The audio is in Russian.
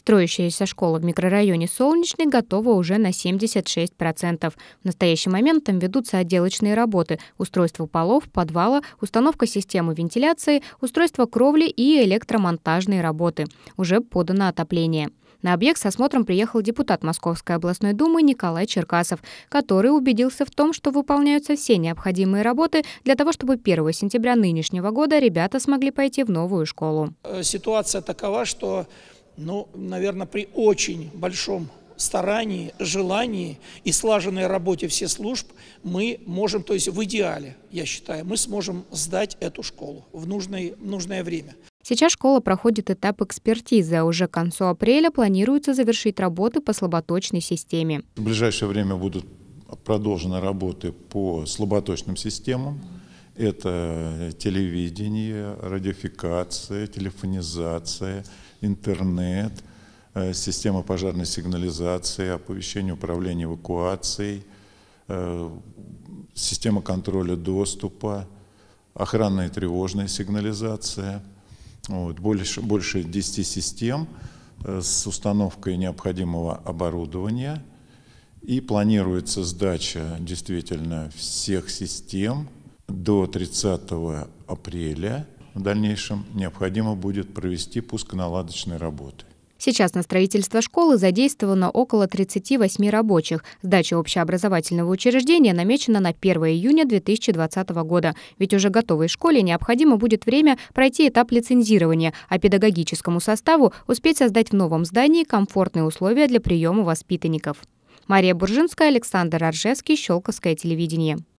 Строящаяся школа в микрорайоне Солнечный готова уже на 76%. В настоящий момент там ведутся отделочные работы, устройство полов, подвала, установка системы вентиляции, устройство кровли и электромонтажные работы. Уже подано отопление. На объект с осмотром приехал депутат Московской областной думы Николай Черкасов, который убедился в том, что выполняются все необходимые работы для того, чтобы 1 сентября нынешнего года ребята смогли пойти в новую школу. Э, ситуация такова, что ну, наверное, при очень большом старании, желании и слаженной работе всех служб мы можем, то есть в идеале, я считаю, мы сможем сдать эту школу в нужное, в нужное время. Сейчас школа проходит этап экспертизы, а уже к концу апреля планируется завершить работы по слаботочной системе. В ближайшее время будут продолжены работы по слаботочным системам. Это телевидение, радиофикация, телефонизация, интернет, э, система пожарной сигнализации, оповещение управления эвакуацией, э, система контроля доступа, охранная и тревожная сигнализация. Вот, больше, больше 10 систем э, с установкой необходимого оборудования. И планируется сдача действительно всех систем – до 30 апреля в дальнейшем необходимо будет провести пусконаладочные работы. Сейчас на строительство школы задействовано около 38 рабочих. Сдача общеобразовательного учреждения намечена на 1 июня 2020 года. Ведь уже готовой школе необходимо будет время пройти этап лицензирования, а педагогическому составу успеть создать в новом здании комфортные условия для приема воспитанников. Мария Буржинская, Александр Аржевский, Щелковское телевидение.